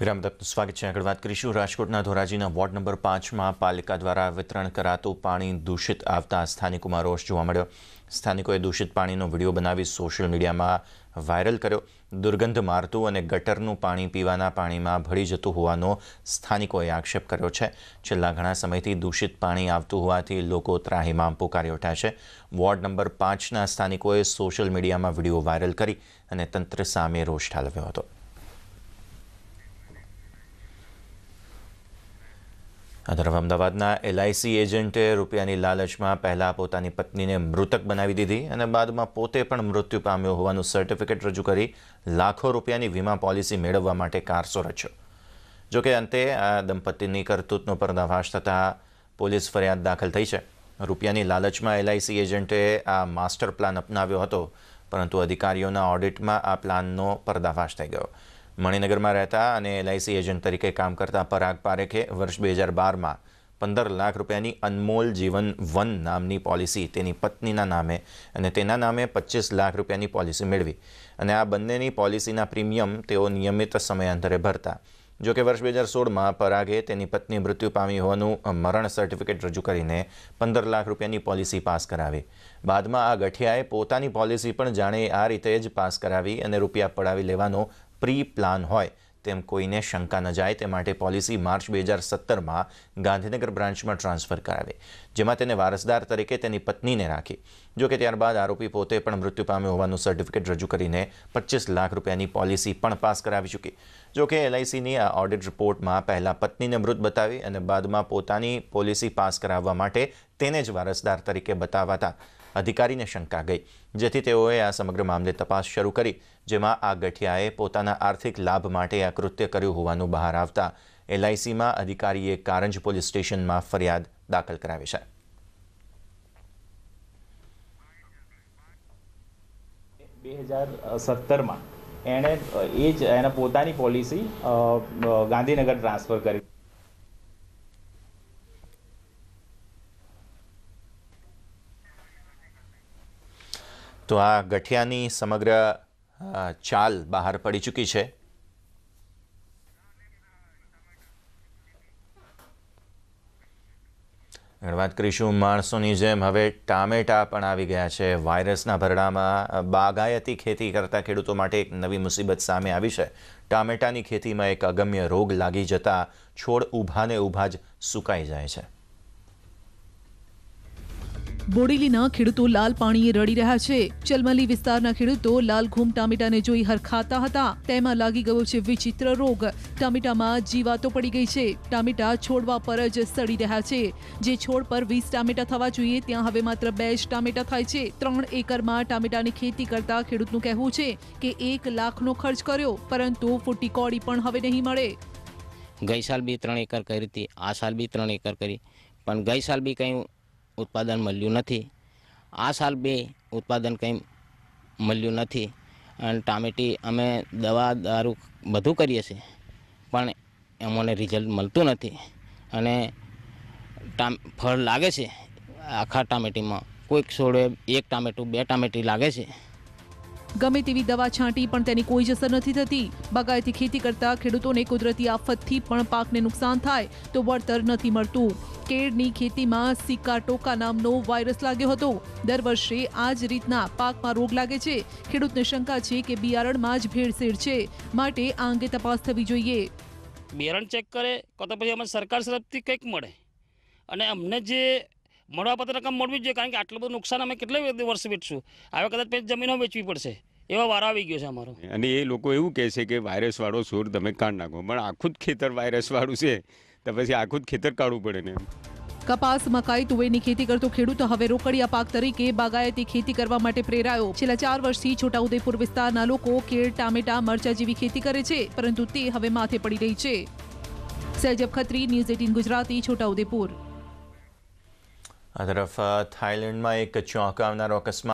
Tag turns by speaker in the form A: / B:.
A: વિરામ તરફ સ્વાગત છે આગળ વાત કરીશું રાજકોટના ધોરાજીના વોર્ડ નંબર પાંચમાં પાલિકા દ્વારા વિતરણ કરાતું પાણી દૂષિત આવતા સ્થાનિકોમાં રોષ જોવા મળ્યો સ્થાનિકોએ દૂષિત પાણીનો વિડીયો બનાવી સોશિયલ મીડિયામાં વાયરલ કર્યો દુર્ગંધ મારતું અને ગટરનું પાણી પીવાના પાણીમાં ભળી જતું હોવાનો સ્થાનિકોએ આક્ષેપ કર્યો છે છેલ્લા ઘણા સમયથી દૂષિત પાણી આવતું હોવાથી લોકો ત્રાહીમામ પુકારી ઉઠ્યા છે વોર્ડ નંબર પાંચના સ્થાનિકોએ સોશિયલ મીડિયામાં વિડીયો વાયરલ કરી અને તંત્ર સામે રોષ ઠાલવ્યો હતો આ અમદાવાદના એલઆઈસી એજન્ટે રૂપિયાની લાલચમાં પહેલાં પોતાની પત્નીને મૃતક બનાવી દીધી અને બાદમાં પોતે પણ મૃત્યુ પામ્યો હોવાનું સર્ટિફિકેટ રજૂ કરી લાખો રૂપિયાની વીમા પોલિસી મેળવવા માટે કારસો રચ્યો જોકે અંતે આ દંપતીની કરતૂતનો પર્દાફાશ થતાં પોલીસ ફરિયાદ દાખલ થઈ છે રૂપિયાની લાલચમાં એલઆઈસી એજન્ટે આ માસ્ટર પ્લાન અપનાવ્યો હતો પરંતુ અધિકારીઓના ઓડિટમાં આ પ્લાનનો પર્દાફાશ થઈ ગયો મણિનગરમાં રહેતા અને એલઆઈસી એજન્ટ તરીકે કામ કરતા પરાગ પારેખે વર્ષ બે હજાર બારમાં પંદર લાખ રૂપિયાની અનમોલ જીવન વન નામની પોલિસી તેની પત્નીના નામે અને તેના નામે પચીસ લાખ રૂપિયાની પોલિસી મેળવી અને આ બંનેની પોલિસીના પ્રીમિયમ તેઓ નિયમિત સમયાંતરે ભરતા જોકે વર્ષ બે હજાર સોળમાં પરાગે તેની પત્ની મૃત્યુ પામી હોવાનું મરણ સર્ટિફિકેટ રજૂ કરીને પંદર લાખ રૂપિયાની પોલિસી પાસ કરાવી બાદમાં આ ગઠિયાએ પોતાની પોલિસી પણ જાણે આ રીતે જ પાસ કરાવી અને રૂપિયા પડાવી લેવાનો પ્રી પ્લાન હોય તેમ કોઈને શંકા ન જાય તે માટે પોલિસી માર્ચ બે હજાર સત્તરમાં ગાંધીનગર બ્રાન્ચમાં ટ્રાન્સફર કરાવે જેમાં તેને વારસદાર તરીકે તેની પત્નીને રાખી જો કે ત્યારબાદ આરોપી પોતે પણ મૃત્યુ પામ્યો હોવાનું સર્ટિફિકેટ રજૂ કરીને પચીસ લાખ રૂપિયાની પોલિસી પણ પાસ કરાવી ચૂકી જો કે એલઆઈસીની આ ઓડિટ રિપોર્ટમાં પહેલાં પત્નીને મૃત બતાવી અને બાદમાં પોતાની પોલિસી પાસ કરાવવા માટે તેને જ વારસદાર તરીકે બતાવતા અધિકારીને શંકા ગઈ જેથી તેઓએ આ સમગ્ર મામલે તપાસ શરૂ કરી જેમાં આ ગઠિયાએ પોતાના આર્થિક લાભ માટે આ કૃત્ય કર્યું હોવાનું બહાર આવતા એલઆઈસીમાં અધિકારીએ કારંજ પોલીસ સ્ટેશનમાં ફરિયાદ દાખલ કરાવી છે બે હજાર સત્તરમાં એણે એ જ એના પોતાની પોલિસી ગાંધીનગર ટ્રાન્સફર કરી તો આ ગઠિયાની સમગ્ર ચાલ બહાર પડી ચૂકી છે વાત કરીશું માણસોની જેમ હવે ટામેટા પણ આવી ગયા છે વાયરસના ભરડામાં બાગાયતી ખેતી કરતા ખેડૂતો માટે એક નવી મુસીબત સામે આવી છે ટામેટાની ખેતીમાં એક અગમ્ય રોગ લાગી જતા છોડ ઊભાને ઊભા જ સુકાઈ જાય છે
B: બોડેલીના ખેડૂતો લાલ પાણીએ રડી રહ્યા છે ચલમલી વિસ્તારના ખેડૂતો લાલ ઘૂમ ટામેટાને જોઈ હરખાતા હતા તેમાં લાગી ગયો છે વિચિત્ર રોગ ટામેટામાં જીવાતો પડી ગઈ છે ટામેટા છોડવા પર જ સડી રહ્યા છે જે છોડ પર વીસ ટામેટા થવા જોઈએ ત્યાં હવે માત્ર બે જ ટામેટા થાય છે ત્રણ એકરમાં ટામેટાની ખેતી કરતા ખેડૂતનું કહેવું છે કે એક લાખનો ખર્ચ કર્યો પરંતુ ફૂટી કોડી પણ હવે નહીં મળે
C: ગઈ સાલ બી ત્રણ એકર કરી હતી આ સાલ બી ત્રણ એકર કરી પણ ગઈ સાલ બી કંઈ ઉત્પાદન મળ્યું નથી આ સાલ બે ઉત્પાદન કંઈ મળ્યું નથી અને ટામેટી અમે દવા દારૂ બધું કરીએ છીએ પણ અમને રિઝલ્ટ મળતું નથી અને ટામ ફળ લાગે છે આખા ટામેટીમાં કોઈક છોડે એક ટામેટું બે ટામેટી લાગે છે
B: ગમે તેવી દવા છાંટી પણ તેની કોઈ જ અસર નથી થતી બાગાયતી ખેતી કરતા ખેડૂતોને કુદરતી આફતથી પણ પાકને નુકસાન થાય તો વળતર નથી મળતું કેળની ખેતીમાં સિક્કા ટોકા નામનો વાયરસ લાગ્યો હતો દર વર્ષે આ જ રીતના પાકમાં રોગ લાગે છે ખેડૂતને શંકા છે કે બિયારણમાં જ ભેળસેળ છે માટે આ અંગે તપાસ થવી જોઈએ
C: બિયારણ ચેક કરે કાં તો પછી અમને સરકાર તરફથી કંઈક મળે અને અમને જે મળવાપત્ર રકમ મળવી જોઈએ કારણ કે આટલું બધું નુકસાન અમે કેટલે વર્ષ વેચશું હવે કદાચ પછી જમીનો વેચવી પડશે એવા વાર આવી ગયો છે અમારો
A: અને એ લોકો એવું કહે છે કે વાયરસવાળો છોડ તમે કાઢ નાખો પણ આખું જ ખેતર વાયરસવાળું છે તો પછી આખું જ ખેતર કાઢવું
B: પડે ને કપાસ મકાઈ તુવેરની ખેતી કરતો ખેડૂત હવે રોકડિયા પાક તરીકે બાગાયતી ખેતી કરવા માટે પ્રેરાયો છેલ્લા ચાર વર્ષથી છોટાઉદેપુર વિસ્તારના લોકો કેળ ટામેટા મરચા જેવી ખેતી કરે છે પરંતુ તે હવે માથે પડી રહી છે સૈજબ ખત્રી ન્યૂઝ એટીન ગુજરાતી છોટાઉદેપુર
A: આ તરફ થાઈલેન્ડમાં એક ચોંકાવનારો અકસ્માત